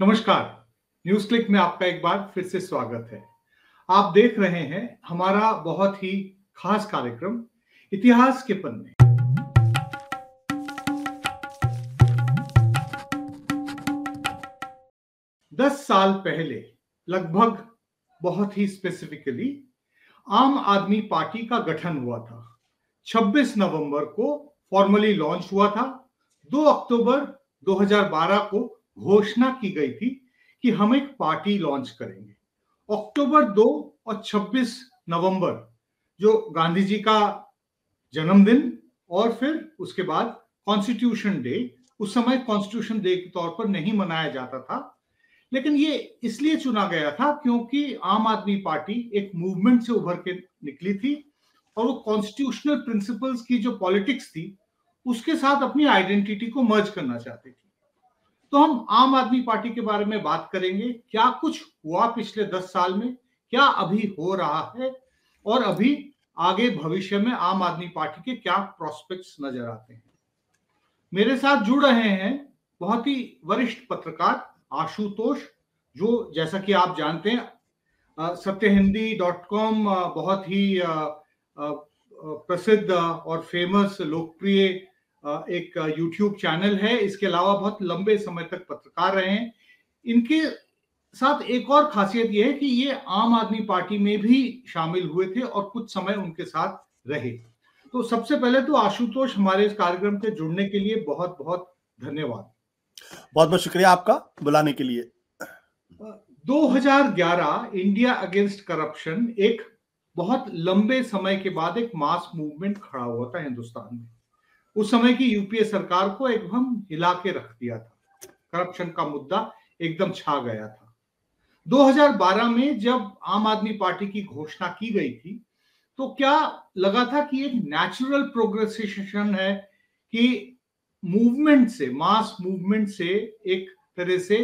नमस्कार news click में आपका एक बार फिर से स्वागत है आप देख रहे हैं हमारा बहुत ही खास कार्यक्रम इतिहास के पन्ने दस साल पहले लगभग बहुत ही स्पेसिफिकली आम आदमी पार्टी का गठन हुआ था 26 नवंबर को फॉर्मली लॉन्च हुआ था 2 अक्टूबर 2012 को घोषणा की गई थी कि हम एक पार्टी लॉन्च करेंगे अक्टूबर दो और 26 नवंबर जो गांधी जी का जन्मदिन और फिर उसके बाद कॉन्स्टिट्यूशन डे उस समय कॉन्स्टिट्यूशन डे के तौर पर नहीं मनाया जाता था लेकिन ये इसलिए चुना गया था क्योंकि आम आदमी पार्टी एक मूवमेंट से उभर के निकली थी और वो कॉन्स्टिट्यूशनल प्रिंसिपल्स की जो पॉलिटिक्स थी उसके साथ अपनी आइडेंटिटी को मर्ज करना चाहती थी तो हम आम आदमी पार्टी के बारे में बात करेंगे क्या कुछ हुआ पिछले दस साल में क्या अभी हो रहा है और अभी आगे भविष्य में आम आदमी पार्टी के क्या प्रोस्पेक्ट्स नजर आते हैं मेरे साथ जुड़ रहे हैं बहुत ही वरिष्ठ पत्रकार आशुतोष जो जैसा कि आप जानते हैं सत्य हिंदी डॉट कॉम बहुत ही प्रसिद्ध और फेमस लोकप्रिय एक यूट्यूब चैनल है इसके अलावा बहुत लंबे समय तक पत्रकार रहे हैं इनके साथ एक और खासियत यह है कि ये आम आदमी पार्टी में भी शामिल हुए थे और कुछ समय उनके साथ रहे तो सबसे पहले तो आशुतोष हमारे इस कार्यक्रम से जुड़ने के लिए बहुत बहुत धन्यवाद बहुत बहुत शुक्रिया आपका बुलाने के लिए 2011 इंडिया अगेंस्ट करप्शन एक बहुत लंबे समय के बाद एक मास मूवमेंट खड़ा हुआ था हिंदुस्तान में उस समय की यूपीए सरकार को एकदम हिला के रख दिया था करप्शन का मुद्दा एकदम छा गया था 2012 में जब आम आदमी पार्टी की घोषणा की गई थी तो क्या लगा था कि एक नेचुरल प्रोग्रेसेशन है कि मूवमेंट से मास मूवमेंट से एक तरह से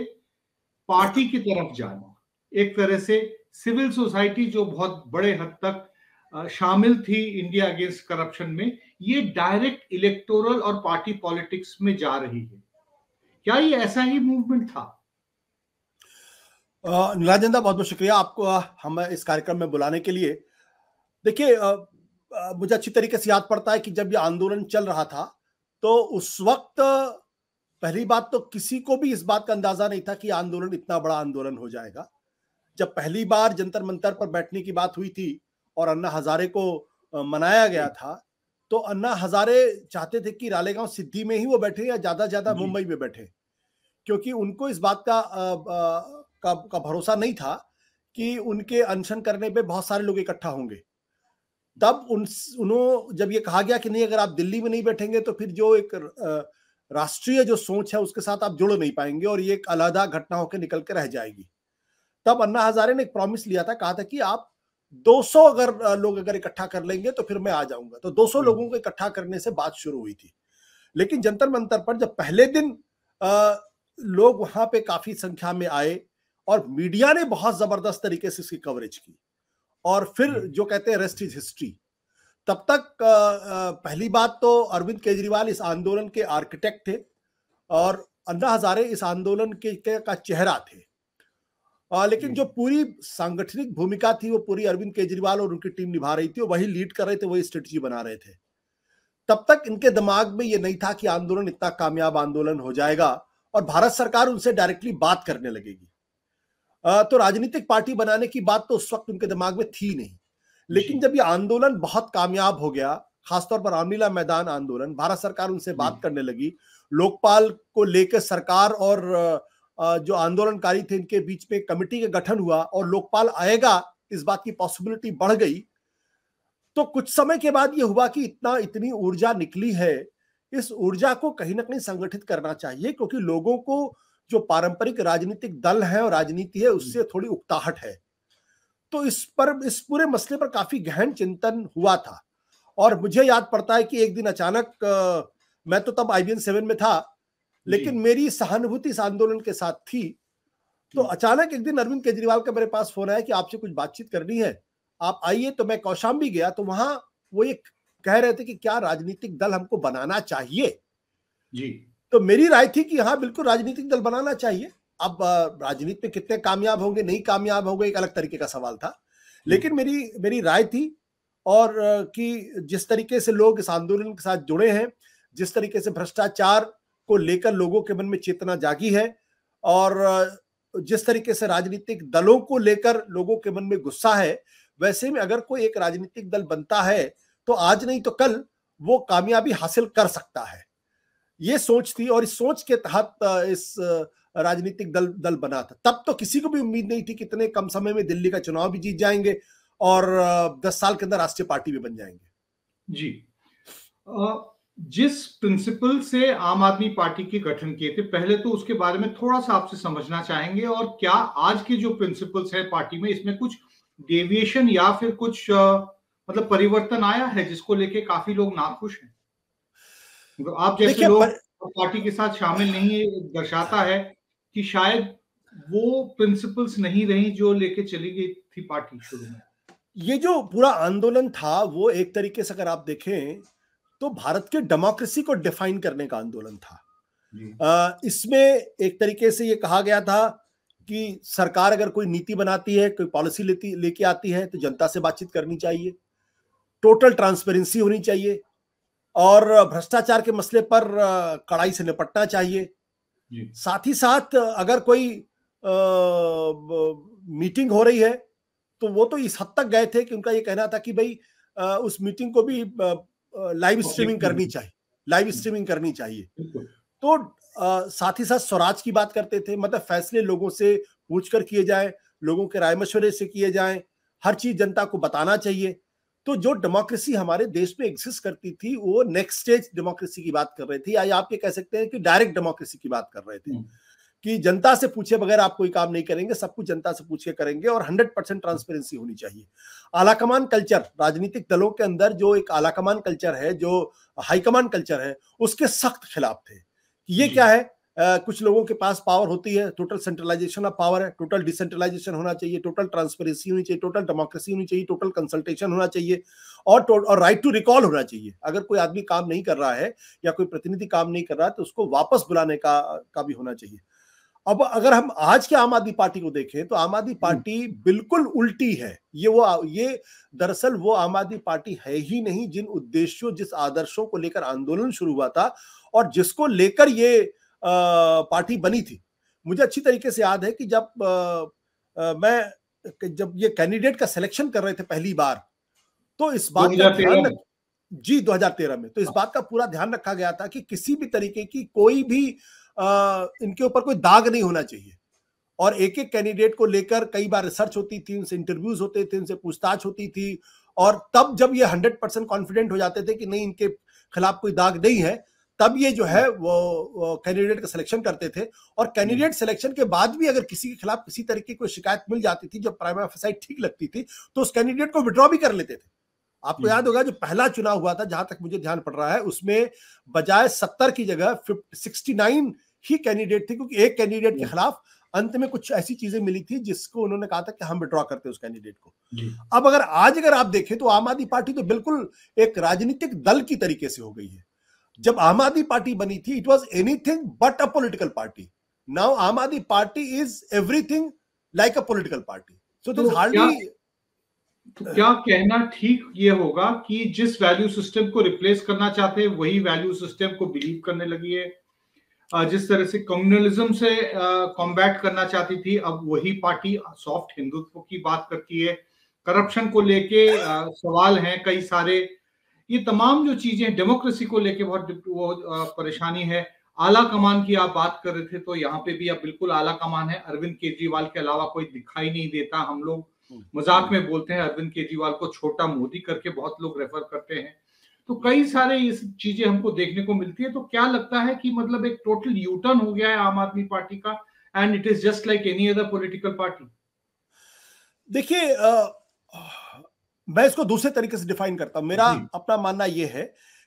पार्टी की तरफ जाना एक तरह से सिविल सोसाइटी जो बहुत बड़े हद तक शामिल थी इंडिया अगेंस्ट करप्शन में ये डायरेक्ट इलेक्टोरल और पार्टी पॉलिटिक्स में जा रही है क्या ये ऐसा ही मूवमेंट था राजेंद्र बहुत बहुत शुक्रिया आपको हम इस कार्यक्रम में बुलाने के लिए देखिए मुझे अच्छी तरीके से याद पड़ता है कि जब ये आंदोलन चल रहा था तो उस वक्त पहली बात तो किसी को भी इस बात का अंदाजा नहीं था कि आंदोलन इतना बड़ा आंदोलन हो जाएगा जब पहली बार जंतर मंतर पर बैठने की बात हुई थी और अन्ना हजारे को मनाया गया था तो अन्ना हजारे चाहते थे कि रालेगांव सिद्धि में ही वो बैठे या ज्यादा ज्यादा मुंबई में बैठे क्योंकि उनको इस बात का आ, आ, का, का भरोसा नहीं था कि उनके अनशन करने पे बहुत सारे लोग इकट्ठा होंगे तब उन जब ये कहा गया कि नहीं अगर आप दिल्ली में नहीं बैठेंगे तो फिर जो एक राष्ट्रीय जो सोच है उसके साथ आप जुड़ नहीं पाएंगे और ये एक अलहदा घटना होकर निकल के रह जाएगी तब अन्ना हजारे ने एक प्रॉमिस लिया था कहा था कि आप 200 अगर लोग अगर इकट्ठा कर लेंगे तो फिर मैं आ जाऊंगा तो 200 हम्म। लोगों को इकट्ठा करने से बात शुरू हुई थी लेकिन जंतर मंतर पर जब पहले दिन आ, लोग वहां पे काफी संख्या में आए और मीडिया ने बहुत जबरदस्त तरीके से इसकी कवरेज की और फिर हम्म। जो कहते हैं रेस्ट इज हिस्ट्री तब तक आ, आ, पहली बात तो अरविंद केजरीवाल इस आंदोलन के आर्किटेक्ट थे और अन्ना हजारे इस आंदोलन के, के का चेहरा थे आ, लेकिन जो पूरी सांगठनिक भूमिका थी वो पूरी अरविंद केजरीवाल और उनकी टीम निभा रही थी वही लीड कर रहे थे वही स्ट्रेटजी बना रहे थे तब तक इनके दिमाग में ये नहीं था कि आंदोलन इतना कामयाब आंदोलन हो जाएगा और भारत सरकार उनसे डायरेक्टली बात करने लगेगी आ, तो राजनीतिक पार्टी बनाने की बात तो उस वक्त उनके दिमाग में थी नहीं लेकिन जब ये आंदोलन बहुत कामयाब हो गया खासतौर पर रामलीला मैदान आंदोलन भारत सरकार उनसे बात करने लगी लोकपाल को लेकर सरकार और जो आंदोलनकारी थे इनके बीच में कमेटी का गठन हुआ और लोकपाल आएगा इस बात की पॉसिबिलिटी बढ़ गई तो कुछ समय के बाद यह हुआ कि इतना इतनी ऊर्जा निकली है इस ऊर्जा को कहीं ना कहीं संगठित करना चाहिए क्योंकि लोगों को जो पारंपरिक राजनीतिक दल है और राजनीति है उससे हम्म। थोड़ी उकताहट है तो इस पर इस पूरे मसले पर काफी गहन चिंतन हुआ था और मुझे याद पड़ता है कि एक दिन अचानक मैं तो तब आई बी सेवन में था लेकिन मेरी सहानुभूति इस आंदोलन के साथ थी तो अचानक एक दिन अरविंद केजरीवाल का मेरे पास फोन आया कि आपसे कुछ बातचीत करनी है आप आइए तो मैं कौशाम्बी गया तो वहां वो ये कह रहे थे कि क्या राजनीतिक दल हमको बनाना चाहिए जी तो मेरी राय थी कि हाँ बिल्कुल राजनीतिक दल बनाना चाहिए अब राजनीति में कितने कामयाब होंगे नहीं कामयाब होंगे एक अलग तरीके का सवाल था लेकिन मेरी मेरी राय थी और कि जिस तरीके से लोग इस आंदोलन के साथ जुड़े हैं जिस तरीके से भ्रष्टाचार को लेकर लोगों के मन में चेतना जागी है और जिस तरीके से राजनीतिक दलों को लेकर लोगों के मन में गुस्सा है वैसे में अगर कोई एक राजनीतिक दल बनता है तो आज नहीं तो कल वो कामयाबी हासिल कर सकता है ये सोच थी और इस सोच के तहत इस राजनीतिक दल दल बना था तब तो किसी को भी उम्मीद नहीं थी कि इतने कम समय में दिल्ली का चुनाव भी जीत जाएंगे और दस साल के अंदर राष्ट्रीय पार्टी भी बन जाएंगे जी आ... जिस प्रिंसिपल से आम आदमी पार्टी के गठन किए थे पहले तो उसके बारे में थोड़ा सा आपसे समझना चाहेंगे और क्या आज के जो प्रिंसिपल्स हैं पार्टी में इसमें कुछ डेविएशन या फिर कुछ मतलब परिवर्तन आया है जिसको लेके काफी लोग नाखुश हैं तो आप जैसे लोग पर... पार्टी के साथ शामिल नहीं दर्शाता है कि शायद वो प्रिंसिपल्स नहीं रही जो लेके चली गई थी पार्टी शुरू में ये जो पूरा आंदोलन था वो एक तरीके से अगर आप देखें तो भारत के डेमोक्रेसी को डिफाइन करने का आंदोलन था इसमें एक तरीके से ये कहा गया था कि सरकार अगर कोई नीति बनाती है कोई पॉलिसी लेती लेके आती है तो जनता से बातचीत करनी चाहिए टोटल ट्रांसपेरेंसी होनी चाहिए और भ्रष्टाचार के मसले पर कड़ाई से निपटना चाहिए साथ ही साथ अगर कोई आ, मीटिंग हो रही है तो वो तो इस हद तक गए थे कि उनका ये कहना था कि भाई उस मीटिंग को भी लाइव स्ट्रीमिंग करनी चाहिए लाइव स्ट्रीमिंग करनी चाहिए तो आ, साथ ही साथ स्वराज की बात करते थे मतलब फैसले लोगों से पूछकर किए जाए लोगों के राय मशवरे से किए जाए हर चीज जनता को बताना चाहिए तो जो डेमोक्रेसी हमारे देश में एग्जिस्ट करती थी वो नेक्स्ट स्टेज डेमोक्रेसी की बात कर रहे थे या आप ये कह सकते हैं कि डायरेक्ट डेमोक्रेसी की बात कर रहे थे हम्म। कि जनता से पूछे बगैर आप कोई काम नहीं करेंगे सब कुछ जनता से पूछ के करेंगे और 100 परसेंट ट्रांसपेरेंसी होनी चाहिए आलाकमान कल्चर राजनीतिक दलों के अंदर जो एक आलाकमान कल्चर है जो हाईकमान कल्चर है उसके सख्त खिलाफ थे कि ये क्या है Uh, कुछ लोगों के पास पावर होती है टोटल सेंट्रलाइजेशन ऑफ पावर है टोटल डिसेंट्रलाइजेशन होना चाहिए टोटल ट्रांसपेरेंसी होनी चाहिए टोटल डेमोक्रेसी होनी चाहिए टोटल कंसल्टेशन होना चाहिए और और राइट टू रिकॉल होना चाहिए अगर कोई आदमी काम नहीं कर रहा है या कोई प्रतिनिधि काम नहीं कर रहा है तो उसको वापस बुलाने का का भी होना चाहिए अब अगर हम आज के आम आदमी पार्टी को देखें तो आम आदमी पार्टी बिल्कुल उल्टी है ये वो ये दरअसल वो आम आदमी पार्टी है ही नहीं जिन उद्देश्यों जिस आदर्शों को लेकर आंदोलन शुरू हुआ था और जिसको लेकर ये आ, पार्टी बनी थी मुझे अच्छी तरीके से याद है कि जब आ, आ, मैं जब ये कैंडिडेट का सिलेक्शन कर रहे थे पहली बार तो इस बात का ध्यान जी 2013 में तो इस हाँ। बात का पूरा ध्यान रखा गया था कि किसी भी तरीके की कोई भी इनके ऊपर कोई दाग नहीं होना चाहिए और एक एक कैंडिडेट को लेकर कई बार रिसर्च होती थी उनसे इंटरव्यूज होते थे उनसे पूछताछ होती थी और तब जब ये हंड्रेड परसेंट कॉन्फिडेंट हो जाते थे कि नहीं इनके खिलाफ कोई दाग नहीं है तब ये जो है वो कैंडिडेट का सिलेक्शन करते थे और कैंडिडेट हम्म। सिलेक्शन के बाद भी अगर किसी के खिलाफ किसी तरीके की कोई शिकायत मिल जाती थी जब प्राइम ऑफिसाइट ठीक लगती थी तो उस कैंडिडेट को विड्रॉ भी कर लेते थे आपको याद होगा जो पहला चुनाव हुआ था जहां तक मुझे ध्यान पड़ रहा है उसमें बजाय सत्तर की जगह सिक्सटी नाइन ही कैंडिडेट थे क्योंकि एक कैंडिडेट के खिलाफ अंत में कुछ ऐसी चीजें मिली थी जिसको उन्होंने कहा था कि हम विड्रॉ करते हैं उस कैंडिडेट को अब अगर आज अगर आप देखें तो आम आदमी पार्टी तो बिल्कुल एक राजनीतिक दल की तरीके से हो गई है जब आम आदमी पार्टी बनी थी it was anything but a political party now Aam Aadmi Party is everything like a political party so this hardly तो क्या कहना ठीक ये होगा कि जिस वैल्यू सिस्टम को रिप्लेस करना चाहते हैं वही वैल्यू सिस्टम को बिलीव करने लगी है जिस तरह से कम्युनलिज्म से कॉम्बैट करना चाहती थी अब वही पार्टी सॉफ्ट हिंदुत्व की बात करती है करप्शन को लेके सवाल हैं कई सारे ये तमाम जो चीजें डेमोक्रेसी को लेके बहुत वो परेशानी है आला कमान की आप बात कर रहे थे तो यहाँ पे भी अब बिल्कुल आला कमान है अरविंद केजरीवाल के अलावा कोई दिखाई नहीं देता हम लोग मजाक में बोलते हैं अरविंद केजरीवाल को छोटा मोदी करके बहुत लोग रेफर करते हैं तो कई सारे ये सब चीजें हमको देखने को मिलती है तो क्या लगता है कि मतलब एक टोटल यूटर्न हो गया है आम आदमी पार्टी का and it is just like any other political party देखिए मैं इसको दूसरे तरीके से डिफाइन करता हूं मेरा अपना मानना यह है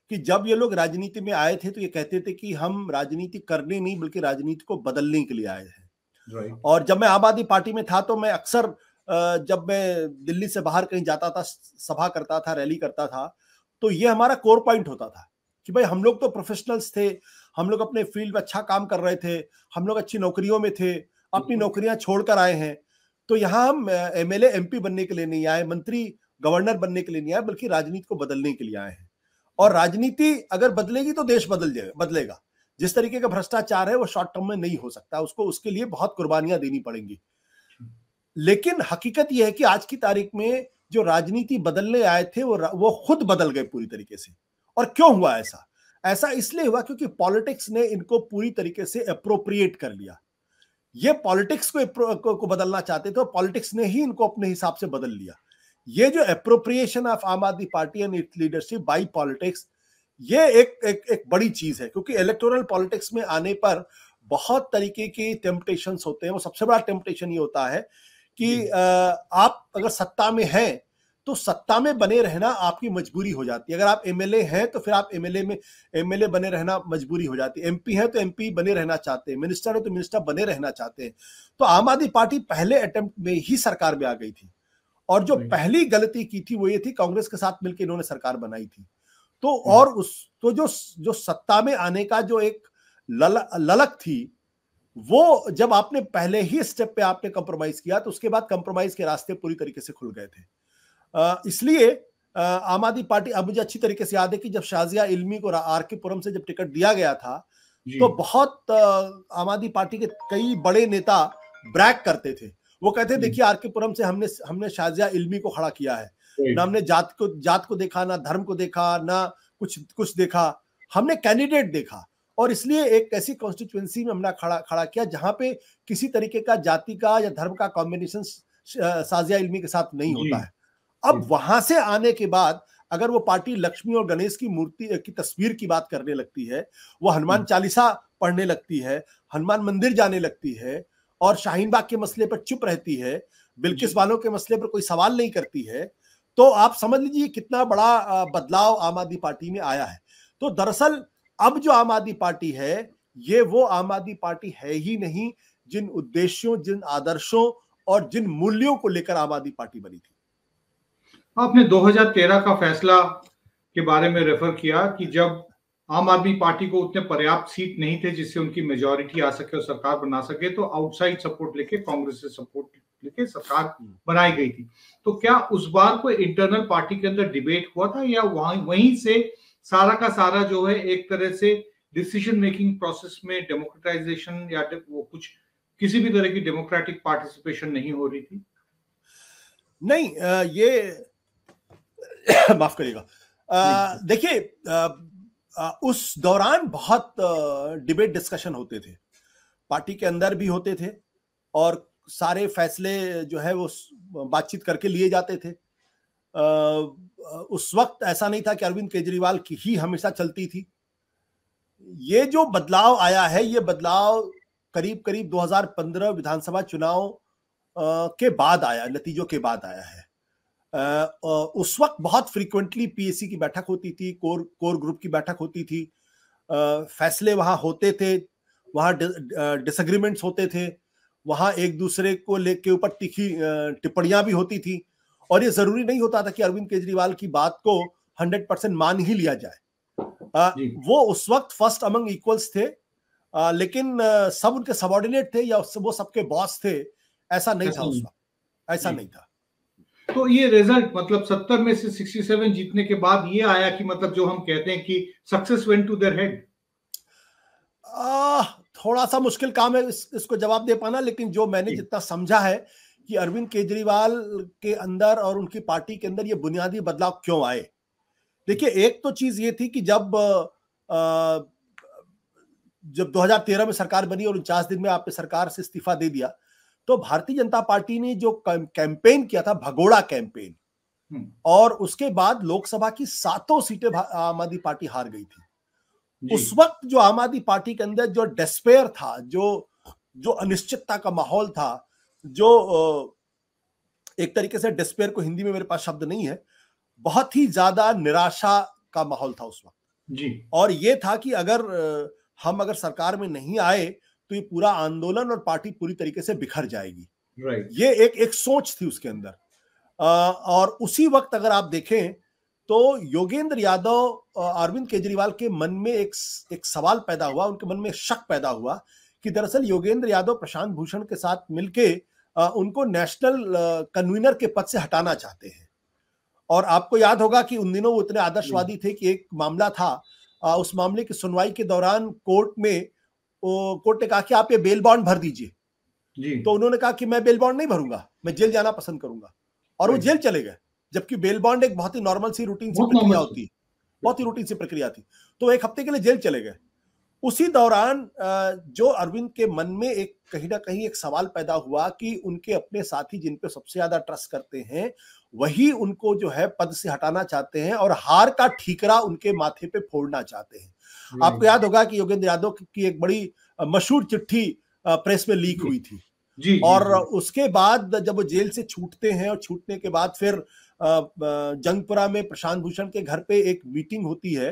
कि जब ये लोग राजनीति में आए थे तो ये कहते थे कि हम राजनीति करने नहीं बल्कि राजनीति को बदलने के लिए आए हैं और जब मैं आम आदमी पार्टी में था तो मैं अक्सर जब मैं दिल्ली से बाहर कहीं जाता था सभा करता था रैली करता था तो ये हमारा कोर पॉइंट होता था कि भाई हम लोग तो प्रोफेशनल्स थे हम लोग अपने फील्ड में अच्छा काम कर रहे थे हम लोग अच्छी नौकरियों में थे अपनी नौकरियां छोड़कर आए हैं तो यहाँ हम एम एल बनने के लिए नहीं आए मंत्री गवर्नर बनने के लिए नहीं आए बल्कि राजनीति को बदलने के लिए आए हैं और राजनीति अगर बदलेगी तो देश बदल जाए बदलेगा जिस तरीके का भ्रष्टाचार है वो शॉर्ट टर्म में नहीं हो सकता उसको उसके लिए बहुत कुर्बानियां देनी पड़ेंगी लेकिन हकीकत यह है कि आज की तारीख में जो राजनीति बदलने आए थे वो वो खुद बदल गए पूरी तरीके से और क्यों हुआ ऐसा ऐसा इसलिए हुआ क्योंकि पॉलिटिक्स ने इनको पूरी तरीके से अप्रोप्रिएट कर लिया ये पॉलिटिक्स को, को, को बदलना चाहते थे और पॉलिटिक्स ने ही इनको अपने हिसाब से बदल लिया ये जो appropriation of Aam Aadmi Party and it leadership by politics ये एक, एक एक बड़ी चीज है क्योंकि इलेक्टोरल पॉलिटिक्स में आने पर बहुत तरीके के टेम्पटेशन होते हैं वो सबसे बड़ा टेम्पटेशन ये होता है कि आप अगर सत्ता में हैं तो सत्ता में बने रहना आपकी मजबूरी हो जाती है अगर आप एमएलए हैं तो फिर आप एमएलए में एमएलए बने रहना मजबूरी हो जाती है एमपी है तो एमपी बने रहना चाहते हैं मिनिस्टर है तो मिनिस्टर बने रहना चाहते हैं तो आम आदमी पार्टी पहले अटेम्प्ट में ही सरकार में आ गई थी और जो पहली गलती की थी वो ये थी कांग्रेस के साथ मिलकर इन्होंने सरकार बनाई थी तो और उस तो जो जो सत्ता में आने का जो एक लल, ललक थी वो जब आपने पहले ही स्टेप पे आपने कंप्रोमाइज किया तो उसके बाद कंप्रोमाइज के रास्ते पूरी तरीके से खुल गए थे इसलिए आम आदमी पार्टी अब मुझे अच्छी तरीके से याद है कि जब शाजिया इल्मी को आर के पुरम से जब टिकट दिया गया था तो बहुत आम आदमी पार्टी के कई बड़े नेता ब्रैक करते थे वो कहते देखिए आर के पुरम से हमने हमने शाजिया इल्मी को खड़ा किया है ना हमने जात को जात को देखा ना धर्म को देखा ना कुछ कुछ देखा हमने कैंडिडेट देखा और इसलिए एक ऐसी कॉन्स्टिट्यूएंसी में हमने खड़ा खड़ा किया जहां पे किसी तरीके का जाति का या धर्म का कॉम्बिनेशन साजिया इलमी के साथ नहीं होता है अब वहां से आने के बाद अगर वो पार्टी लक्ष्मी और गणेश की मूर्ति की तस्वीर की बात करने लगती है वो हनुमान चालीसा पढ़ने लगती है हनुमान मंदिर जाने लगती है और शाहीन बाग के मसले पर चुप रहती है बिल्किस वालों के मसले पर कोई सवाल नहीं करती है तो आप समझ लीजिए कितना बड़ा बदलाव आम आदमी पार्टी में आया है तो दरअसल अब जो आम आदमी पार्टी है ये वो आम आदमी पार्टी है ही नहीं जिन उद्देश्यों जिन आदर्शों और जिन मूल्यों को लेकर आम आदमी पार्टी बनी थी आपने 2013 का फैसला के बारे में रेफर किया कि जब आम आदमी पार्टी को उतने पर्याप्त सीट नहीं थे जिससे उनकी मेजोरिटी आ सके और सरकार बना सके तो आउटसाइड सपोर्ट लेके कांग्रेस से सपोर्ट लेके सरकार बनाई गई थी तो क्या उस बार कोई इंटरनल पार्टी के अंदर डिबेट हुआ था या वहीं से सारा का सारा जो है एक तरह से डिसीजन मेकिंग प्रोसेस में डेमोक्रेटाइजेशन या वो कुछ किसी भी तरह की डेमोक्रेटिक पार्टिसिपेशन नहीं हो रही थी नहीं ये माफ करिएगा देखिए उस दौरान बहुत डिबेट डिस्कशन होते थे पार्टी के अंदर भी होते थे और सारे फैसले जो है वो बातचीत करके लिए जाते थे उस वक्त ऐसा नहीं था कि अरविंद केजरीवाल की ही हमेशा चलती थी ये जो बदलाव आया है ये बदलाव करीब करीब 2015 विधानसभा चुनाव के बाद आया नतीजों के बाद आया है उस वक्त बहुत फ्रीक्वेंटली पीएसी की बैठक होती थी कोर कोर ग्रुप की बैठक होती थी फैसले वहां होते थे वहां डिसग्रीमेंट्स होते थे वहां एक दूसरे को लेके ऊपर तीखी टिप्पणियां भी होती थी और ये जरूरी नहीं होता था कि अरविंद केजरीवाल की बात को हंड्रेड परसेंट मान ही लिया जाए आ, वो उस वक्त फर्स्ट अमंग इक्वल्स थे आ, लेकिन आ, सब उनके सबॉर्डिनेट थे या वो सबके बॉस थे ऐसा नहीं था उस वक्त ऐसा नहीं था तो ये रिजल्ट मतलब सत्तर में से सिक्सटी सेवन जीतने के बाद ये आया कि मतलब जो हम कहते हैं कि success went to their head थोड़ा सा मुश्किल काम है इस, इसको जवाब दे पाना लेकिन जो मैंने जितना समझा है कि अरविंद केजरीवाल के अंदर और उनकी पार्टी के अंदर ये बुनियादी बदलाव क्यों आए देखिए एक तो चीज ये थी कि जब आ, जब 2013 में सरकार बनी और उनचास दिन में आपने सरकार से इस्तीफा दे दिया तो भारतीय जनता पार्टी ने जो कैंपेन किया था भगोड़ा कैंपेन हम्म। और उसके बाद लोकसभा की सातों सीटें आम आदमी पार्टी हार गई थी उस वक्त जो आम आदमी पार्टी के अंदर जो डेस्पेयर था जो जो अनिश्चितता का माहौल था जो एक तरीके से डिस्पेयर को हिंदी में मेरे पास शब्द नहीं है बहुत ही ज्यादा निराशा का माहौल था उस वक्त जी और ये था कि अगर हम अगर सरकार में नहीं आए तो ये पूरा आंदोलन और पार्टी पूरी तरीके से बिखर जाएगी ये एक एक सोच थी उसके अंदर और उसी वक्त अगर आप देखें तो योगेंद्र यादव अरविंद केजरीवाल के मन में एक एक सवाल पैदा हुआ उनके मन में शक पैदा हुआ कि दरअसल योगेंद्र यादव प्रशांत भूषण के साथ मिलके उनको नेशनल कन्वीनर के पद से हटाना चाहते हैं और आपको याद होगा कि उन दिनों वो इतने आदर्शवादी हम्म। थे कि एक मामला था उस मामले की सुनवाई के दौरान कोर्ट में कोर्ट ने कहा कि आप ये बेल बॉन्ड भर दीजिए तो उन्होंने कहा कि मैं बेल बॉन्ड नहीं भरूंगा मैं जेल जाना पसंद करूंगा और वो जेल चले गए जबकि बेल बॉन्ड एक बहुत ही नॉर्मल सी रूटीन सी प्रक्रिया होती है बहुत ही रूटीन सी प्रक्रिया थी तो एक हफ्ते के लिए जेल चले गए उसी दौरान जो अरविंद के मन में एक कहीं ना कहीं एक सवाल पैदा हुआ कि उनके अपने साथी जिन पे सबसे ज्यादा ट्रस्ट करते हैं वही उनको जो है पद से हटाना चाहते हैं और हार का ठीकरा उनके माथे पे फोड़ना चाहते हैं हम्म। आपको याद होगा कि योगेंद्र यादव की एक बड़ी मशहूर चिट्ठी प्रेस में लीक हुई थी जी, और जी, उसके बाद जब वो जेल से छूटते हैं और छूटने के बाद फिर जंगपुरा में प्रशांत भूषण के घर पे एक मीटिंग होती है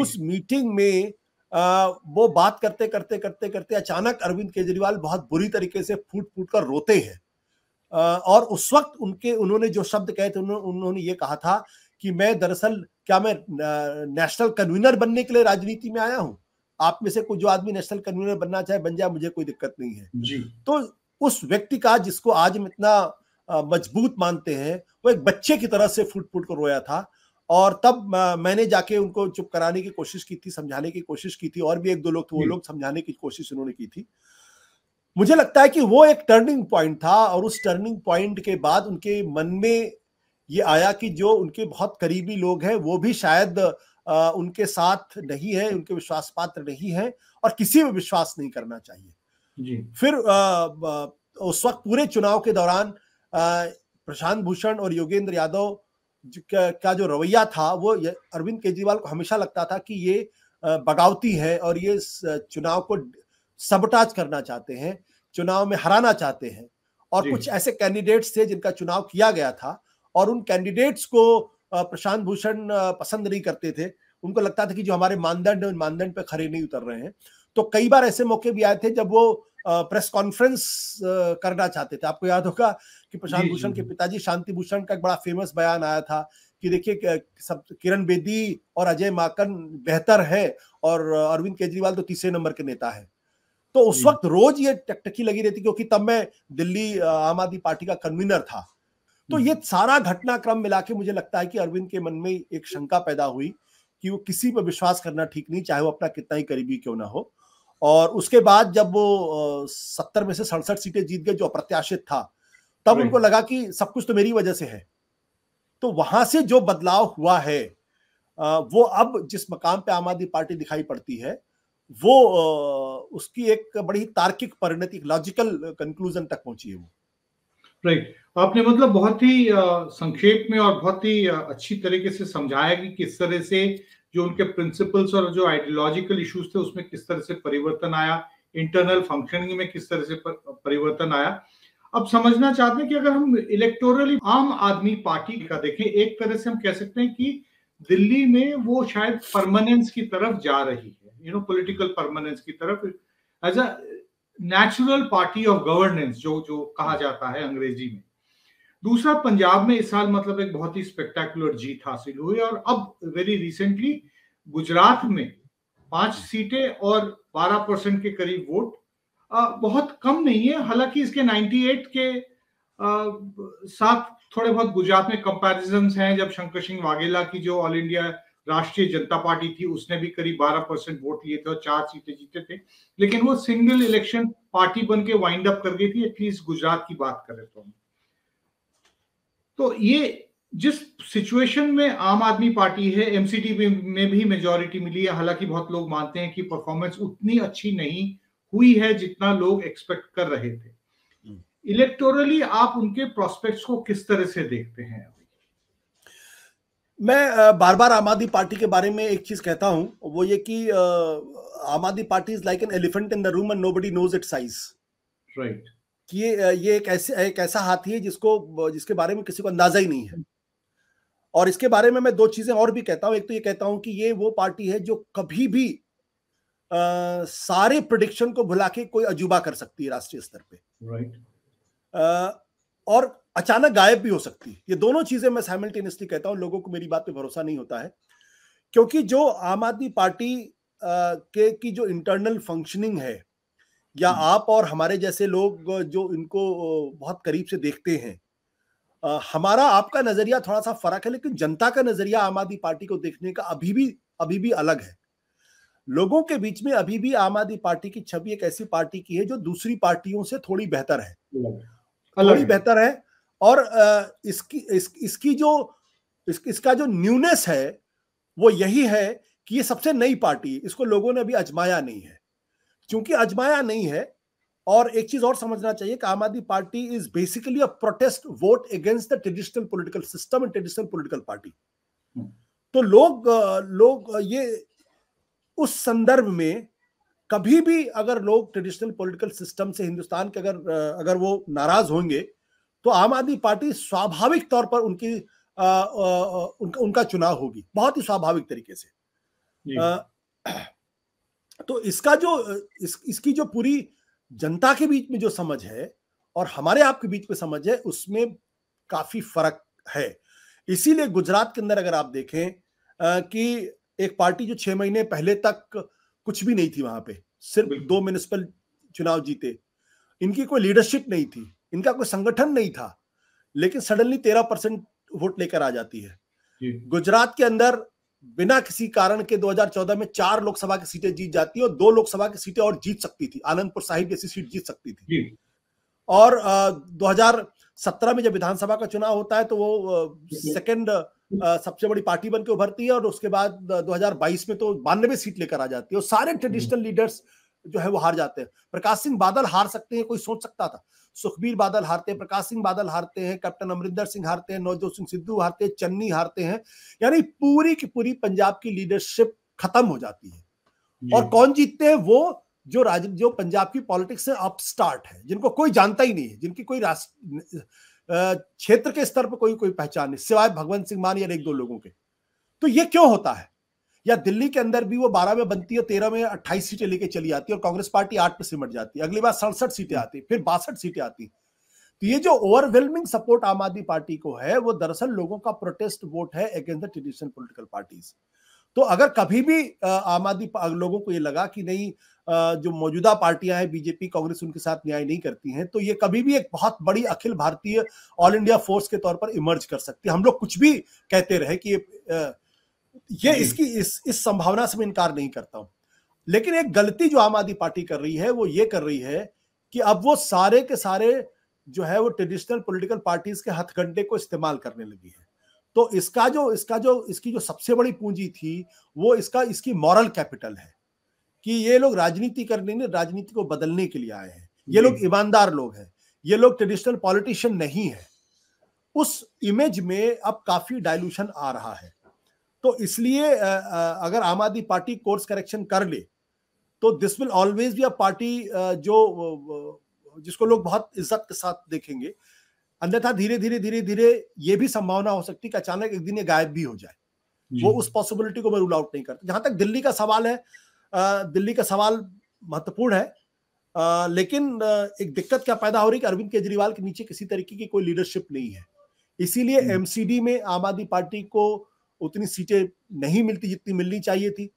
उस मीटिंग में वो बात करते करते करते करते अचानक अरविंद केजरीवाल बहुत बुरी तरीके से फूट फूट कर रोते हैं और उस वक्त उनके उन्होंने जो शब्द कहे थे उन्होंने ये कहा था कि मैं दरअसल क्या मैं नेशनल कन्वीनर बनने के लिए राजनीति में आया हूँ आप में से कोई जो आदमी नेशनल कन्वीनर बनना चाहे बन जाए मुझे कोई दिक्कत नहीं है जी। तो उस व्यक्ति का जिसको आज हम इतना मजबूत मानते हैं वो एक बच्चे की तरह से फूट फूट कर रोया था और तब मैंने जाके उनको चुप कराने की कोशिश की थी समझाने की कोशिश की थी और भी एक दो लोग थे वो लोग समझाने की कोशिश उन्होंने की थी मुझे लगता है कि वो एक टर्निंग पॉइंट था और उस टर्निंग पॉइंट के बाद उनके मन में ये आया कि जो उनके बहुत करीबी लोग हैं वो भी शायद आ, उनके साथ नहीं है उनके विश्वास पात्र नहीं है और किसी में विश्वास नहीं करना चाहिए जी। फिर आ, उस वक्त पूरे चुनाव के दौरान प्रशांत भूषण और योगेंद्र यादव का जो रवैया था वो अरविंद केजरीवाल को हमेशा लगता था कि ये बगावती है और ये चुनाव को सबटाज करना चाहते हैं चुनाव में हराना चाहते हैं और कुछ ऐसे कैंडिडेट्स थे जिनका चुनाव किया गया था और उन कैंडिडेट्स को प्रशांत भूषण पसंद नहीं करते थे उनको लगता था कि जो हमारे मानदंड है उन मानदंड पर खड़े नहीं उतर रहे हैं तो कई बार ऐसे मौके भी आए थे जब वो प्रेस कॉन्फ्रेंस करना चाहते थे आपको याद होगा कि प्रशांत भूषण के पिताजी शांति भूषण का एक बड़ा फेमस बयान आया था कि देखिए सब किरण बेदी और अजय माकन बेहतर है और अरविंद केजरीवाल तो तीसरे नंबर के नेता है तो उस वक्त रोज ये टकटकी लगी रहती क्योंकि तब मैं दिल्ली आम आदमी पार्टी का कन्वीनर था तो ये सारा घटनाक्रम मिला के मुझे लगता है कि अरविंद के मन में एक शंका पैदा हुई कि वो किसी पर विश्वास करना ठीक नहीं चाहे वो अपना कितना ही करीबी क्यों ना हो और उसके बाद जब वो सत्तर में से सड़सठ सीटें जीत गए जो अप्रत्याशित था तब उनको लगा कि सब कुछ तो मेरी वजह से है तो वहां से जो बदलाव हुआ है वो अब जिस मकाम पे आम आदमी पार्टी दिखाई पड़ती है वो उसकी एक बड़ी तार्किक परिणति लॉजिकल कंक्लूजन तक पहुंची है वो राइट आपने मतलब बहुत ही संक्षेप में और बहुत ही अच्छी तरीके से समझाया कि किस तरह से जो उनके प्रिंसिपल्स और जो आइडियोलॉजिकल इश्यूज थे उसमें किस तरह से परिवर्तन आया इंटरनल फंक्शनिंग में किस तरह से परिवर्तन आया अब समझना चाहते हैं कि अगर हम इलेक्टोरली आम आदमी पार्टी का देखें एक तरह से हम कह सकते हैं कि दिल्ली में वो शायद परमानेंस की तरफ जा रही है यू नो पॉलिटिकल परमानेंस की तरफ as a natural party of governance जो जो कहा जाता है अंग्रेजी में दूसरा पंजाब में इस साल मतलब एक बहुत ही स्पेक्टेकुलर जीत हासिल हुई और अब वेरी रिसेंटली गुजरात में पांच सीटें और बारह परसेंट के करीब वोट बहुत कम नहीं है हालांकि इसके 98 के साथ थोड़े बहुत गुजरात में कंपेरिजन हैं जब शंकर सिंह वाघेला की जो ऑल इंडिया राष्ट्रीय जनता पार्टी थी उसने भी करीब 12 परसेंट वोट लिए थे और चार सीटें जीते थे लेकिन वो सिंगल इलेक्शन पार्टी बन के वाइंड अप कर गई थी एटलीस्ट गुजरात की बात करें तो हम तो ये जिस सिचुएशन में आम आदमी पार्टी है एमसीटी में भी मेजोरिटी मिली है हालांकि बहुत लोग मानते हैं कि परफॉर्मेंस उतनी अच्छी नहीं हुई है जितना लोग एक्सपेक्ट कर रहे थे इलेक्टोरली हम्म। आप उनके प्रोस्पेक्ट्स को किस तरह से देखते हैं मैं बार बार आम आदमी पार्टी के बारे में एक चीज कहता हूं वो ये कि Aam Aadmi Party is like an elephant in the room and nobody knows it size right कि ये ये एक ऐसे एक ऐसा हाथी है जिसको जिसके बारे में किसी को अंदाजा ही नहीं है और इसके बारे में मैं दो चीजें और भी कहता हूं एक तो ये कहता हूं कि ये वो पार्टी है जो कभी भी आ, सारे प्रोडिक्शन को भुला के कोई अजूबा कर सकती है राष्ट्रीय स्तर पे राइट right. और अचानक गायब भी हो सकती है ये दोनों चीजें मैं साइमल्टेनियसली कहता हूँ लोगों को मेरी बात पे भरोसा नहीं होता है क्योंकि जो आम आदमी पार्टी आ, के की जो इंटरनल फंक्शनिंग है या हम्म। आप और हमारे जैसे लोग जो इनको बहुत करीब से देखते हैं आ, हमारा आपका नजरिया थोड़ा सा फर्क है लेकिन जनता का नजरिया आम आदमी पार्टी को देखने का अभी भी अभी भी अलग है लोगों के बीच में अभी भी आम आदमी पार्टी की छवि एक ऐसी पार्टी की है जो दूसरी पार्टियों से थोड़ी बेहतर है थोड़ी बेहतर है और इसकी इस, इसकी जो इस, इसका जो न्यूनेस है वो यही है कि ये सबसे नई पार्टी इसको लोगों ने अभी अजमाया नहीं है क्योंकि अजमाया नहीं है और एक चीज और समझना चाहिए कि Aam Aadmi Party is basically a protest vote against the traditional political system and traditional political party तो लोग लोग ये उस संदर्भ में कभी भी अगर लोग ट्रेडिशनल पॉलिटिकल सिस्टम से हिंदुस्तान के अगर अगर वो नाराज होंगे तो आम आदमी पार्टी स्वाभाविक तौर पर उनकी आ, आ, उनका उनका चुनाव होगी बहुत ही स्वाभाविक तरीके से आ, तो इसका जो इस, इसकी जो पूरी जनता के बीच में जो समझ है और हमारे आपके बीच में समझ है उसमें काफी फर्क है इसीलिए गुजरात के अंदर अगर आप देखें कि एक पार्टी जो छह महीने पहले तक कुछ भी नहीं थी वहां पे सिर्फ दो म्यूनिस्पल चुनाव जीते इनकी कोई लीडरशिप नहीं थी इनका कोई संगठन नहीं था लेकिन सडनली तेरह परसेंट वोट लेकर आ जाती है गुजरात के अंदर बिना किसी कारण के 2014 में चार लोकसभा की सीटें जीत जाती है और दो लोकसभा की सीटें और जीत सकती थी आनंदपुर साहिब जैसी सीट जीत सकती थी और दो में जब विधानसभा का चुनाव होता है तो वो सेकंड सबसे बड़ी पार्टी बनकर उभरती है और उसके बाद 2022 में तो बानवे सीट लेकर आ जाती है और सारे हम्म। ट्रेडिशनल लीडर्स जो है वो हार जाते हैं प्रकाश सिंह बादल हार सकते हैं कोई सोच सकता था सुखबीर बादल हारते हैं प्रकाश सिंह बादल हारते हैं कैप्टन अमरिंदर सिंह हारते हैं नवजोत सिंह सिद्धू हारते हैं चन्नी हारते हैं यानी पूरी की पूरी पंजाब की लीडरशिप खत्म हो जाती है और कौन जीतते हैं वो जो राज जो पंजाब की पॉलिटिक्स से अपस्टार्ट है जिनको कोई जानता ही नहीं है जिनकी कोई राष्ट्र क्षेत्र के स्तर पर कोई कोई पहचान नहीं सिवाय भगवंत सिंह मान या एक दो लोगों के तो ये क्यों होता है या दिल्ली के अंदर भी वो बारह में बनती है तेरह में अट्ठाईस सीटें लेके चली जाती है और कांग्रेस पार्टी आठ में सिमट जाती है अगली बार सड़सठ सीटें आती फिर बासठ सीटें आती तो ये जो ओवरवेलमिंग सपोर्ट आम आदमी पार्टी को है वो दरअसल लोगों का प्रोटेस्ट वोट है against the traditional political parties तो अगर कभी भी आम आदमी लोगों को ये लगा कि नहीं जो मौजूदा पार्टियां हैं बीजेपी कांग्रेस उनके साथ न्याय नहीं करती हैं तो ये कभी भी एक बहुत बड़ी अखिल भारतीय ऑल इंडिया फोर्स के तौर पर इमर्ज कर सकती है हम लोग कुछ भी कहते रहे कि ये ये इसकी इस इस संभावना से मैं इनकार नहीं करता हूं लेकिन एक गलती जो आम आदमी पार्टी कर रही है वो ये कर रही है कि अब वो सारे के सारे जो है वो ट्रेडिशनल पॉलिटिकल पार्टीज के हथकंडे को इस्तेमाल करने लगी है तो इसका जो इसका जो इसकी जो सबसे बड़ी पूंजी थी वो इसका इसकी मॉरल कैपिटल है कि ये लोग राजनीति करने नहीं राजनीति को बदलने के लिए आए हैं ये लोग ईमानदार लोग हैं ये लोग ट्रेडिशनल पॉलिटिशियन नहीं है उस इमेज में अब काफी डायलूशन आ रहा है तो इसलिए अगर आम आदमी पार्टी कोर्स करेक्शन कर ले तो this will always be a party जो जिसको लोग बहुत इज्जत के साथ देखेंगे अन्यथा धीरे धीरे धीरे धीरे ये भी संभावना हो सकती है कि अचानक एक दिन ये गायब भी हो जाए वो उस पॉसिबिलिटी को मैं रूल आउट नहीं करता जहां तक दिल्ली का सवाल है दिल्ली का सवाल महत्वपूर्ण है लेकिन एक दिक्कत क्या पैदा हो रही है कि अरविंद केजरीवाल के नीचे किसी तरीके की कोई लीडरशिप नहीं है इसीलिए एमसीडी में आम आदमी पार्टी को उतनी सीटें नहीं मिलती जितनी मिलनी चाहिए थी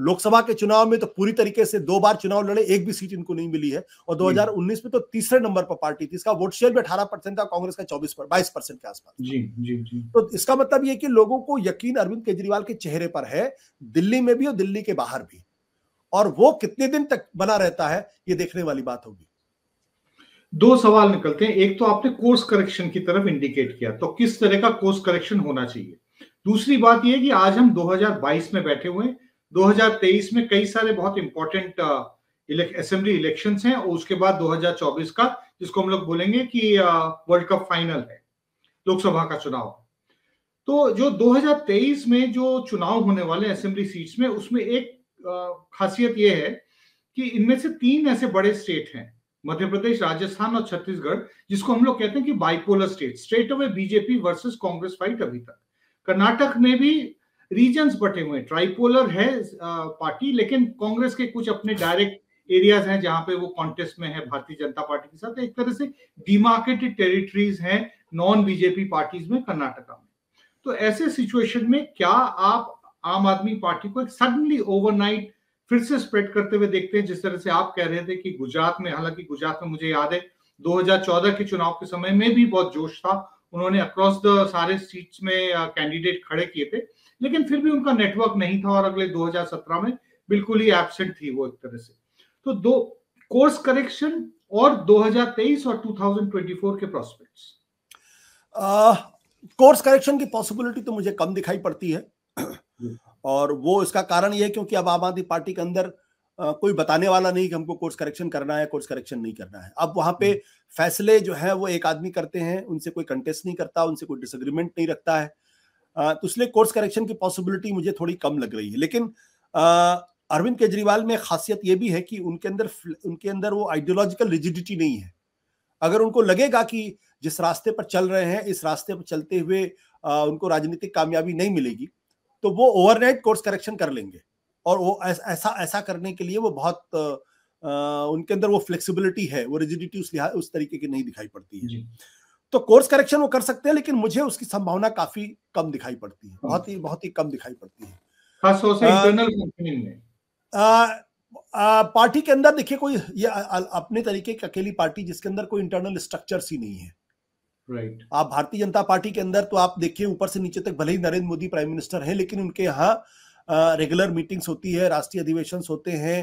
लोकसभा के चुनाव में तो पूरी तरीके से दो बार चुनाव लड़े एक भी सीट इनको नहीं मिली है और 2019 में तो तीसरे नंबर पर पार्टी थी इसका वोट शेयर भी 18 परसेंट था कांग्रेस का 24 पर 22 परसेंट के आसपास जी जी जी तो इसका मतलब ये कि लोगों को यकीन अरविंद केजरीवाल के चेहरे पर है दिल्ली में भी और दिल्ली के बाहर भी और वो कितने दिन तक बना रहता है ये देखने वाली बात होगी दो सवाल निकलते हैं एक तो आपने कोर्स करेक्शन की तरफ इंडिकेट किया तो किस तरह का कोर्स करेक्शन होना चाहिए दूसरी बात यह कि आज हम 2022 में बैठे हुए हैं 2023 में कई सारे बहुत इंपॉर्टेंट असेंबली इलेक्शन हैं और उसके बाद 2024 का जिसको हम लोग बोलेंगे कि वर्ल्ड कप फाइनल है लोकसभा का चुनाव तो जो 2023 में जो चुनाव होने वाले असेंबली सीट्स में उसमें एक uh, खासियत यह है कि इनमें से तीन ऐसे बड़े स्टेट हैं मध्य प्रदेश राजस्थान और छत्तीसगढ़ जिसको हम लोग कहते हैं कि bipolar state state a BJP versus Congress fight अभी तक कर्नाटक में भी रीजन बटे हुए ट्राइपोलर है पार्टी लेकिन कांग्रेस के कुछ अपने डायरेक्ट एरियाज हैं जहां पे वो कॉन्टेस्ट में है भारतीय जनता पार्टी के साथ एक तरह से डिमार्केटेड टेरिटरीज हैं नॉन बीजेपी पार्टीज में कर्नाटका में तो ऐसे सिचुएशन में क्या आप आम आदमी पार्टी को एक सडनली ओवरनाइट फिर से स्प्रेड करते हुए देखते हैं जिस तरह से आप कह रहे थे कि गुजरात में हालांकि गुजरात में मुझे याद है 2014 के चुनाव के समय में भी बहुत जोश था उन्होंने अक्रॉस द सारे सीट्स में कैंडिडेट खड़े किए थे लेकिन फिर भी उनका नेटवर्क नहीं था और अगले 2017 में बिल्कुल ही एबसेंट थी वो एक तरह से तो दो कोर्स करेक्शन और 2023 और 2024 के प्रोस्पेक्ट कोर्स करेक्शन की पॉसिबिलिटी तो मुझे कम दिखाई पड़ती है हम्म। और वो इसका कारण ये क्योंकि अब आम आदमी पार्टी के अंदर आ, कोई बताने वाला नहीं कि हमको कोर्स करेक्शन करना है कोर्स करेक्शन नहीं करना है अब वहां पे हम्म। फैसले जो है वो एक आदमी करते हैं उनसे कोई कंटेस्ट नहीं करता उनसे कोई डिसएग्रीमेंट नहीं रखता है तो इसलिए कोर्स करेक्शन की पॉसिबिलिटी मुझे थोड़ी कम लग रही है लेकिन अरविंद केजरीवाल में खासियत यह भी है कि उनके अंदर उनके अंदर वो आइडियोलॉजिकल रिजिडिटी नहीं है अगर उनको लगेगा कि जिस रास्ते पर चल रहे हैं इस रास्ते पर चलते हुए आ, उनको राजनीतिक कामयाबी नहीं मिलेगी तो वो ओवरनाइट कोर्स करेक्शन कर लेंगे और वो ऐसा ऐसा करने के लिए वो बहुत आ, उनके अंदर वो फ्लेक्सिबिलिटी है वो रिजिडिटी उस उस तरीके की नहीं दिखाई पड़ती है तो कोर्स करेक्शन वो कर सकते हैं लेकिन मुझे उसकी संभावना काफी कम दिखाई पड़ती है बहुत ही हम्म। बहुत ही कम दिखाई पड़ती है पार्टी के अंदर देखिए कोई ये अपने तरीके की अकेली पार्टी जिसके अंदर कोई इंटरनल स्ट्रक्चर ही नहीं है राइट right. आप भारतीय जनता पार्टी के अंदर तो आप देखिए ऊपर से नीचे तक भले ही नरेंद्र मोदी प्राइम मिनिस्टर हैं लेकिन उनके यहाँ रेगुलर मीटिंग्स होती है राष्ट्रीय अधिवेशन होते हैं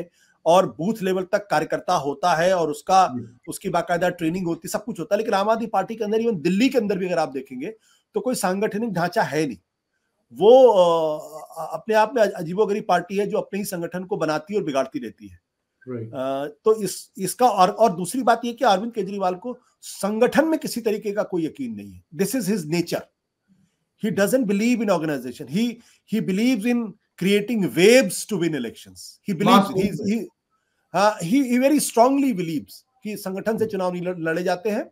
और बूथ लेवल तक कार्यकर्ता होता है और उसका उसकी बाकायदा ट्रेनिंग होती है सब कुछ होता है लेकिन आम आदमी पार्टी के अंदर इवन दिल्ली के अंदर भी अगर आप देखेंगे तो कोई सांगठनिक ढांचा है नहीं वो अपने आप में गरीब पार्टी है जो अपने ही संगठन को बनाती और बिगाड़ती रहती है right. तो इस इसका और, और दूसरी बात यह कि अरविंद केजरीवाल को संगठन में किसी तरीके का कोई यकीन नहीं है this is his nature he doesn't believe in organisation he he believes in creating waves to win elections. He believes he's, he, uh, he he very strongly believes कि संगठन से चुनाव नहीं लड़े जाते हैं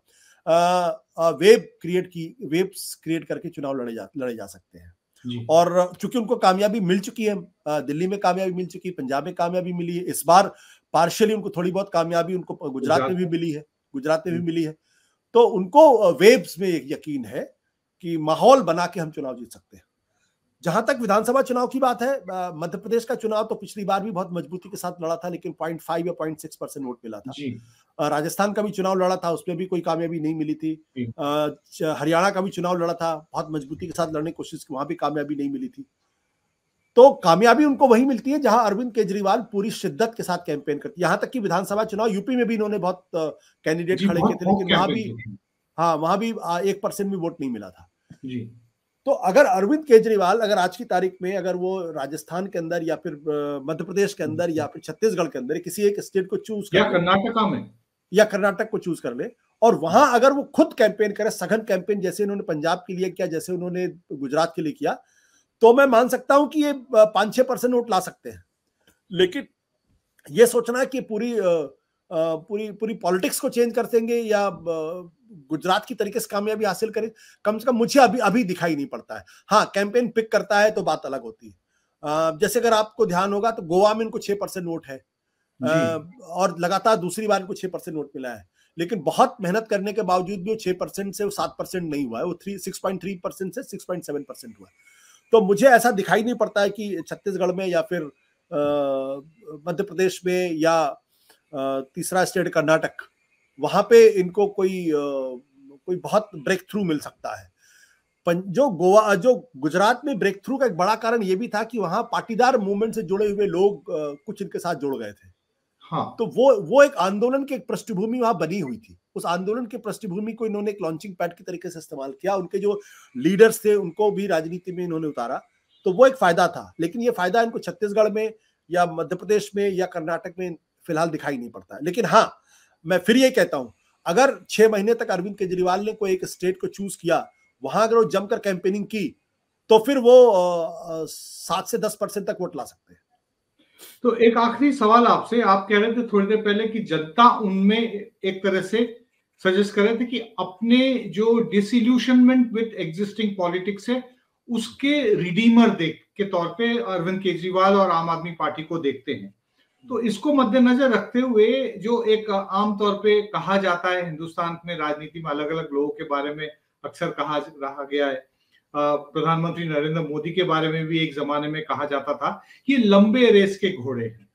वेब क्रिएट की वेब्स क्रिएट करके चुनाव लड़े जा लड़े जा सकते हैं और चूंकि उनको कामयाबी मिल चुकी है दिल्ली में कामयाबी मिल चुकी है पंजाब में कामयाबी मिली है इस बार पार्शियली उनको थोड़ी बहुत कामयाबी उनको गुजरात में भी मिली है गुजरात में भी मिली है तो उनको वेब्स में एक यकीन है कि माहौल बना के हम चुनाव जीत सकते हैं जहां तक विधानसभा चुनाव की बात है मध्य प्रदेश का चुनाव तो पिछली बार भी बहुत मजबूती के साथ लड़ा था लेकिन पॉइंट फाइव या पॉइंट सिक्स परसेंट वोट मिला था राजस्थान का भी चुनाव लड़ा था उसमें भी कोई कामयाबी नहीं मिली थी हरियाणा का भी चुनाव लड़ा था बहुत मजबूती के साथ लड़ने की कोशिश की वहां भी कामयाबी नहीं मिली थी तो कामयाबी उनको वही मिलती है जहां अरविंद केजरीवाल पूरी शिद्दत के साथ कैंपेन करती यहां तक कि विधानसभा चुनाव यूपी में भी इन्होंने बहुत कैंडिडेट खड़े किए थे लेकिन वहां भी हाँ वहां भी एक परसेंट भी वोट नहीं मिला था तो अगर अरविंद केजरीवाल अगर आज की तारीख में अगर वो राजस्थान के अंदर या फिर मध्य प्रदेश के अंदर या फिर छत्तीसगढ़ के अंदर किसी एक स्टेट को चूज या कर्नाटक में या कर्नाटक को चूज कर ले और वहां अगर वो खुद कैंपेन करे सघन कैंपेन जैसे उन्होंने पंजाब के लिए किया जैसे उन्होंने गुजरात के लिए किया तो मैं मान सकता हूं कि ये पांच छह परसेंट वोट ला सकते हैं लेकिन ये सोचना कि पूरी पूरी पूरी पॉलिटिक्स को चेंज कर देंगे या गुजरात की तरीके से कामयाबी हासिल करे कम से कम मुझे अभी अभी दिखाई नहीं पड़ता है हाँ कैंपेन पिक करता है तो बात अलग होती है जैसे अगर आपको ध्यान होगा तो गोवा में इनको छह परसेंट वोट है और लगातार दूसरी बार इनको छह परसेंट वोट मिला है लेकिन बहुत मेहनत करने के बावजूद भी वो छह परसेंट से सात परसेंट नहीं हुआ है वो three six point three percent से सिक्स पॉइंट सेवन परसेंट हुआ तो मुझे ऐसा दिखाई नहीं पड़ता है कि छत्तीसगढ़ में या फिर मध्य प्रदेश में या तीसरा स्टेट कर्नाटक वहां पे इनको कोई कोई बहुत ब्रेक थ्रू मिल सकता है जो गोवा जो गुजरात में ब्रेक थ्रू का एक बड़ा कारण यह भी था कि वहां पाटीदार मूवमेंट से जुड़े हुए लोग कुछ इनके साथ जुड़ गए थे हाँ। तो वो वो एक आंदोलन की एक पृष्ठभूमि वहां बनी हुई थी उस आंदोलन की पृष्ठभूमि को इन्होंने एक लॉन्चिंग पैड के तरीके से इस्तेमाल किया उनके जो लीडर्स थे उनको भी राजनीति में इन्होंने उतारा तो वो एक फायदा था लेकिन ये फायदा इनको छत्तीसगढ़ में या मध्य प्रदेश में या कर्नाटक में फिलहाल दिखाई नहीं पड़ता लेकिन हाँ मैं फिर ये कहता हूं अगर छह महीने तक अरविंद केजरीवाल ने कोई एक स्टेट को चूज किया वहां अगर वो जमकर कैंपेनिंग की तो फिर वो सात से दस परसेंट तक वोट ला सकते हैं तो एक आखिरी सवाल आपसे आप कह रहे थे थोड़ी देर पहले कि जनता उनमें एक तरह से सजेस्ट कर रहे थे कि अपने जो डिसल्यूशनमेंट विद एग्जिस्टिंग पॉलिटिक्स है उसके रिडीमर देख के तौर पे अरविंद केजरीवाल और आम आदमी पार्टी को देखते हैं तो इसको मद्देनजर रखते हुए जो एक आमतौर पे कहा जाता है हिंदुस्तान में राजनीति में अलग अलग लोगों के बारे में अक्सर कहा रहा गया है प्रधानमंत्री नरेंद्र मोदी के बारे में भी एक जमाने में कहा जाता था कि लंबे रेस के घोड़े हैं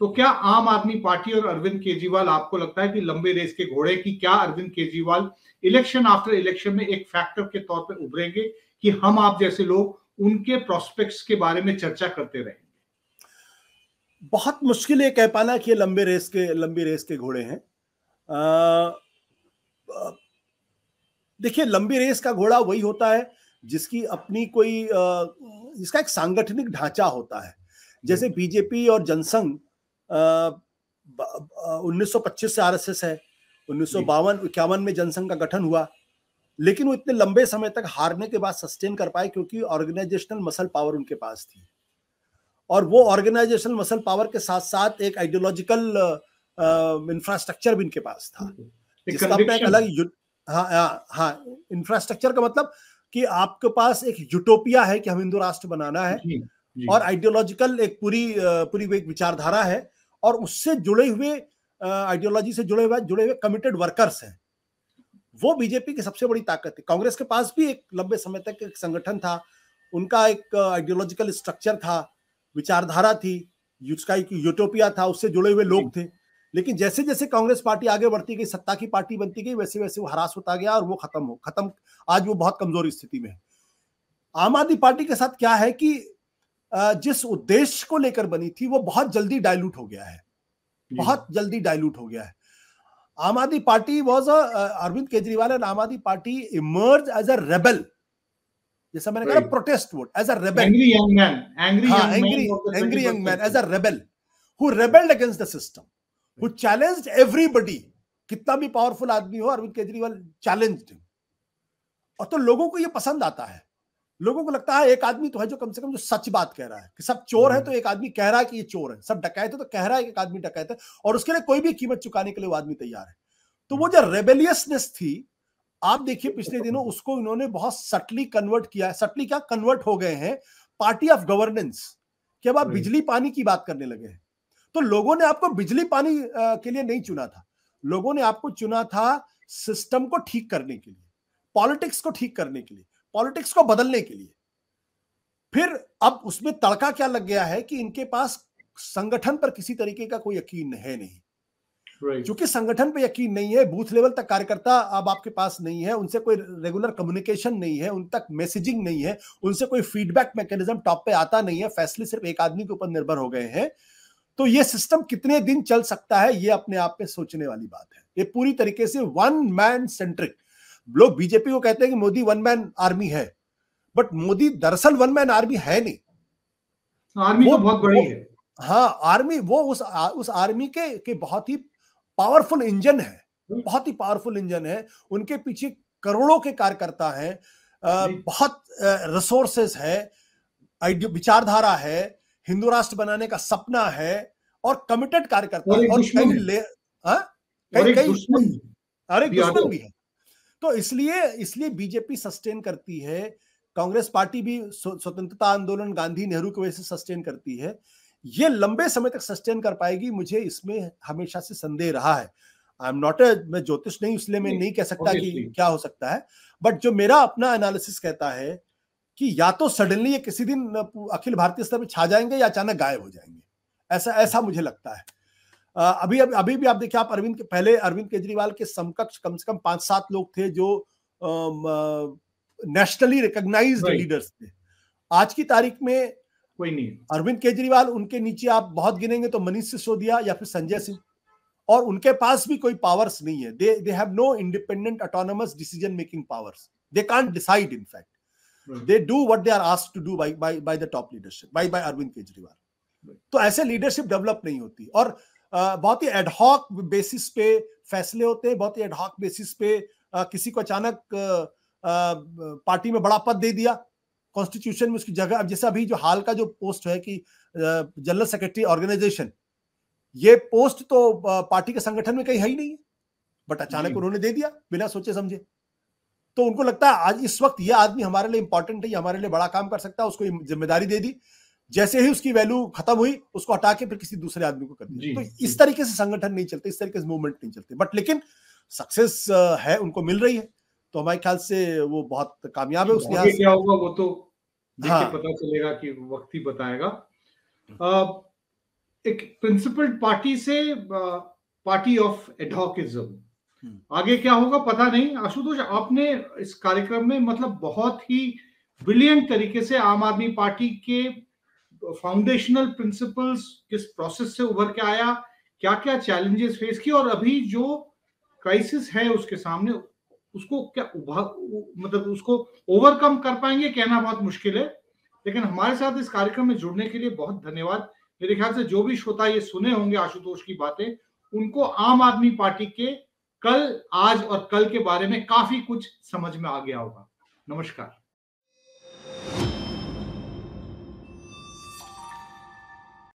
तो क्या आम आदमी पार्टी और अरविंद केजरीवाल आपको लगता है कि लंबे रेस के घोड़े की क्या Arvind Kejriwal election after election में एक फैक्टर के तौर पर उभरेंगे कि हम आप जैसे लोग उनके प्रोस्पेक्ट्स के बारे में चर्चा करते रहे बहुत मुश्किल ये कह पाना कि ये लंबे रेस के लंबी रेस के घोड़े हैं देखिए लंबी रेस का घोड़ा वही होता है जिसकी अपनी कोई जिसका एक सांगठनिक ढांचा होता है जैसे बीजेपी और जनसंघ उन्नीस से आरएसएस है उन्नीस सौ बावन इक्यावन में जनसंघ का गठन हुआ लेकिन वो इतने लंबे समय तक हारने के बाद सस्टेन कर पाए क्योंकि ऑर्गेनाइजेशनल मसल पावर उनके पास थी और वो ऑर्गेनाइजेशनल मसल पावर के साथ साथ एक आइडियोलॉजिकल इंफ्रास्ट्रक्चर भी इनके पास था हम्म। जिसका अपना एक अलग हाँ, हाँ इंफ्रास्ट्रक्चर का मतलब कि आपके पास एक यूटोपिया है कि हम हिंदू राष्ट्र बनाना है जी, जी. और आइडियोलॉजिकल एक पूरी पूरी एक विचारधारा है और उससे जुड़े हुए आइडियोलॉजी से जुड़े हुए जुड़े हुए कमिटेड वर्कर्स हैं वो बीजेपी की सबसे बड़ी ताकत थी कांग्रेस के पास भी एक लंबे समय तक एक संगठन था उनका एक आइडियोलॉजिकल स्ट्रक्चर था विचारधारा थी उसका एक यूटोपिया था उससे जुड़े हुए लोग थे लेकिन जैसे जैसे कांग्रेस पार्टी आगे बढ़ती गई सत्ता की पार्टी बनती गई वैसे वैसे वो हरास होता गया और वो खत्म हो खत्म आज वो बहुत कमजोर स्थिति में है आम आदमी पार्टी के साथ क्या है कि जिस उद्देश्य को लेकर बनी थी वो बहुत जल्दी डायलूट हो गया है बहुत जल्दी डायलूट हो गया है Aam Aadmi Party was Arvind Kejriwal and Aam Aadmi Party emerge as a rebel जैसा मैंने कहा protest vote as a rebel angry young man as a rebel who rebelled against the system who challenged everybody कितना भी पावरफुल आदमी हो अरविंद केजरीवाल चैलेंज और तो लोगों को यह पसंद आता है लोगों को लगता है एक आदमी तो है जो कम से कम जो सच बात कह रहा है कि सब चोर है तो हम्म। एक आदमी कह रहा है कि ये चोर है सब डकैत है तो कह रहा है कि एक आदमी डकैत है और उसके लिए कोई भी कीमत चुकाने के लिए वो आदमी तैयार है तो हम्म। वो जो रेबेलियसनेस थी आप देखिए पिछले दिनों उसको इन्होंने बहुत सटली कन्वर्ट किया है सटली क्या कन्वर्ट हो गए हैं पार्टी ऑफ गवर्नेंस कि अब आप बिजली पानी की बात करने लगे हैं तो लोगों ने आपको बिजली पानी के लिए नहीं चुना था लोगों ने आपको चुना था सिस्टम को ठीक करने के लिए पॉलिटिक्स को ठीक करने के लिए पॉलिटिक्स को बदलने के लिए फिर अब उसमें तड़का क्या लग गया है कि इनके पास संगठन पर किसी तरीके का कोई यकीन है नहीं क्योंकि संगठन पे यकीन नहीं है बूथ लेवल तक कार्यकर्ता अब आपके पास नहीं है उनसे कोई रेगुलर कम्युनिकेशन नहीं है उन तक मैसेजिंग नहीं है उनसे कोई फीडबैक मैकेनिज्म टॉप पे आता नहीं है फैसले सिर्फ एक आदमी के ऊपर निर्भर हो गए हैं तो ये सिस्टम कितने दिन चल सकता है ये अपने आप पे सोचने वाली बात है ये पूरी तरीके से वन मैन सेंट्रिक लोग बीजेपी को कहते हैं कि मोदी वन मैन आर्मी है बट मोदी दरअसल वन मैन आर्मी है नहीं आर्मी तो तो वो, तो बहुत बड़ी है हाँ आर्मी वो उस आ, उस आर्मी के के बहुत ही पावरफुल इंजन है हम्म। बहुत ही पावरफुल इंजन है उनके पीछे करोड़ों के कार्यकर्ता हैं बहुत रिसोर्सेस है विचारधारा है हिंदू राष्ट्र बनाने का सपना है और कमिटेड कार्यकर्ता और कई ले हाँ? कई कई अरे दुश्मन भी है तो इसलिए इसलिए बीजेपी सस्टेन करती है कांग्रेस पार्टी भी स्वतंत्रता आंदोलन गांधी नेहरू की वजह से सस्टेन करती है ये लंबे समय तक सस्टेन कर पाएगी मुझे इसमें हमेशा से संदेह रहा है आई एम नॉट मैं ज्योतिष नहीं इसलिए मैं नहीं कह सकता कि क्या हो सकता है बट जो मेरा अपना एनालिसिस कहता है कि या तो सडनली ये किसी दिन अखिल भारतीय स्तर पर छा जाएंगे या अचानक गायब हो जाएंगे ऐसा ऐसा मुझे लगता है अभी अभी अभी भी आप देखिए आप अरविंद के पहले अरविंद केजरीवाल के समकक्ष कम से कम पांच सात लोग थे जो नेशनली रिकॉग्नाइज्ड लीडर्स थे आज की तारीख में कोई नहीं अरविंद केजरीवाल उनके नीचे आप बहुत गिनेंगे तो मनीष सिसोदिया या फिर संजय सिंह और उनके पास भी कोई पावर्स नहीं है they they have no independent autonomous decision making powers they can't decide in fact they do what they are asked to do by by by the top leadership by by Arvind Kejriwal तो ऐसे leadership develop नहीं होती और बहुत ही ad hoc basis पे फैसले होते हैं बहुत ही एडहॉक बेसिस पे किसी को अचानक पार्टी में बड़ा पद दे दिया कॉन्स्टिट्यूशन में उसकी जगह अब जैसे अभी जो हाल का जो पोस्ट है कि जनरल सेक्रेटरी ऑर्गेनाइजेशन ये पोस्ट तो पार्टी के संगठन में कहीं है ही नहीं बट अचानक उन्होंने दे दिया बिना सोचे समझे तो उनको लगता है आज इस वक्त ये आदमी हमारे लिए इंपॉर्टेंट है हमारे लिए बड़ा काम कर सकता है उसको जिम्मेदारी दे दी जैसे ही उसकी वैल्यू खत्म हुई उसको हटा के फिर किसी दूसरे आदमी को कर दिया तो इस तरीके से संगठन नहीं चलते इस तरीके से मूवमेंट नहीं चलते बट लेकिन सक्सेस है उनको मिल रही है तो हमारे ख्याल से वो बहुत कामयाब है उस लिहाज से क्या होगा वो तो देख हाँ. पता चलेगा कि वक्त ही बताएगा आ, एक प्रिंसिपल पार्टी से पार्टी ऑफ एडोकिज्म हम्म। आगे क्या होगा पता नहीं आशुतोष आपने इस कार्यक्रम में मतलब बहुत ही ब्रिलियंट तरीके से आम आदमी पार्टी के फाउंडेशनल प्रिंसिपल्स किस प्रोसेस से उभर के आया क्या क्या चैलेंजेस फेस किए और अभी जो क्राइसिस है उसके सामने उसको क्या उभा मतलब उसको ओवरकम कर पाएंगे कहना बहुत मुश्किल है लेकिन हमारे साथ इस कार्यक्रम में जुड़ने के लिए बहुत धन्यवाद मेरे ख्याल से जो भी श्रोता ये सुने होंगे आशुतोष की बातें उनको आम आदमी पार्टी के कल आज और कल के बारे में काफी कुछ समझ में आ गया होगा नमस्कार